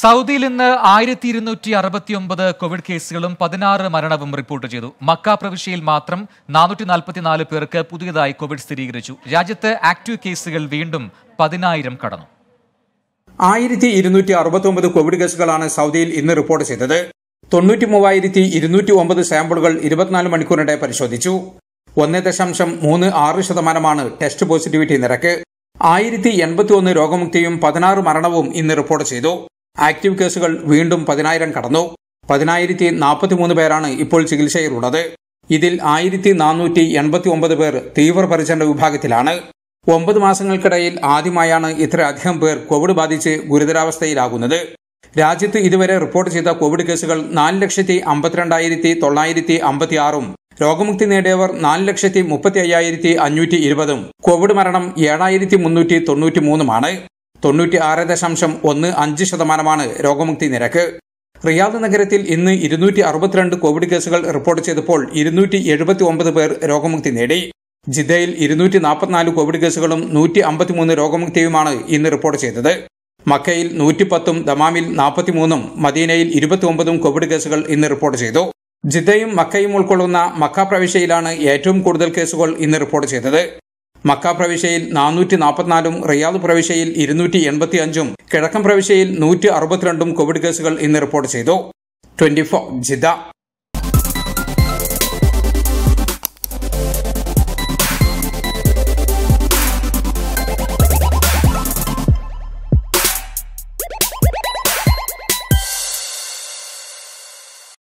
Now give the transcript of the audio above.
സൗദിയിൽ ഇന്ന് ആയിരത്തി ഇരുന്നൂറ്റി അറുപത്തിയൊമ്പത് കോവിഡ് കേസുകളും പതിനാറ് മരണവും റിപ്പോർട്ട് ചെയ്തു മക്ക പ്രവിശ്യയിൽ മാത്രം നാനൂറ്റി നാൽപ്പത്തിനാല് പേർക്ക് പുതിയതായി കോവിഡ് സ്ഥിരീകരിച്ചു രാജ്യത്ത് ആക്റ്റീവ് കേസുകൾ വീണ്ടും പതിനായിരം കടന്നു ആയിരത്തി ഇരുന്നൂറ്റി അറുപത്തി കോവിഡ് കേസുകളാണ് സൗദിയിൽ ഇന്ന് റിപ്പോർട്ട് ചെയ്തത് തൊണ്ണൂറ്റി മൂവായിരത്തി ഇരുന്നൂറ്റി ഒമ്പത് സാമ്പിളുകൾ ഇരുപത്തിനാല് മണിക്കൂറിനിടെ പരിശോധിച്ചു ഒന്ന് ദശാംശം മൂന്ന് ആറ് ശതമാനമാണ് ടെസ്റ്റ് പോസിറ്റിവിറ്റി നിരക്ക് ആയിരത്തി എൺപത്തി ഒന്ന് രോഗമുക്തിയും പതിനാറ് മരണവും ഇന്ന് റിപ്പോർട്ട് ചെയ്തു ആക്റ്റീവ് കേസുകൾ വീണ്ടും പതിനായിരം കടന്നു പതിനായിരത്തി നാൽപ്പത്തിമൂന്ന് പേരാണ് ഇപ്പോൾ ചികിത്സയിലുള്ളത് ഇതിൽ ആയിരത്തി നാനൂറ്റി എൺപത്തി ഒമ്പത് പേർ തീവ്രപരിചരണ വിഭാഗത്തിലാണ് ഒമ്പത് മാസങ്ങൾക്കിടയിൽ ആദ്യമായാണ് ഇത്രയധികം പേർ കോവിഡ് ബാധിച്ച് ഗുരുതരാവസ്ഥയിലാകുന്നത് രാജ്യത്ത് ഇതുവരെ റിപ്പോർട്ട് ചെയ്ത കോവിഡ് കേസുകൾ നാല് ലക്ഷത്തി അമ്പത്തിരണ്ടായിരത്തി തൊള്ളായിരത്തി അമ്പത്തിയാറും രോഗമുക്തി നേടിയവർ നാല് ലക്ഷത്തി മുപ്പത്തി അയ്യായിരത്തി അഞ്ഞൂറ്റി ഇരുപതും കോവിഡ് മരണം ഏഴായിരത്തി മുന്നൂറ്റി തൊണ്ണൂറ്റി മൂന്നുമാണ് തൊണ്ണൂറ്റി ആറ് ദശാംശം ഒന്ന് അഞ്ച് ശതമാനമാണ് രോഗമുക്തി നിരക്ക് റിയാദ് നഗരത്തിൽ ഇന്ന് ഇരുന്നൂറ്റി അറുപത്തിരണ്ട് കോവിഡ് കേസുകൾ റിപ്പോർട്ട് ചെയ്തപ്പോൾ ഇരുന്നൂറ്റി എഴുപത്തി ഒമ്പത് പേർ രോഗമുക്തി നേടി ജിദ്ദയിൽ ഇരുന്നൂറ്റി നാൽപ്പത്തിനാല് കോവിഡ് കേസുകളും നൂറ്റി അമ്പത്തിമൂന്ന് രോഗമുക്തിയുമാണ് ഇന്ന് റിപ്പോർട്ട് ചെയ്തത് മക്കയിൽ നൂറ്റിപ്പത്തും ദമാമിൽ നാൽപ്പത്തിമൂന്നും മദീനയിൽ ഇരുപത്തിയൊമ്പതും കോവിഡ് കേസുകൾ ഇന്ന് റിപ്പോർട്ട് ചെയ്തു ജിദ്ദയും മക്കയും ഉൾക്കൊള്ളുന്ന മക്ക പ്രവിശ്യയിലാണ് ഏറ്റവും കൂടുതൽ കേസുകൾ ഇന്ന് റിപ്പോർട്ട് ചെയ്തത് മക്ക പ്രവിശ്യയിൽ നാനൂറ്റി നാൽപ്പത്തിനാലും റിയാദ് പ്രവിശ്യയിൽ ഇരുന്നൂറ്റി എൺപത്തി അഞ്ചും കിഴക്കൻ പ്രവിശ്യയിൽ നൂറ്റി അറുപത്തിരണ്ടും കോവിഡ് കേസുകൾ ഇന്ന് റിപ്പോർട്ട് ചെയ്തു ട്വന്റി ഫോർ ജിദ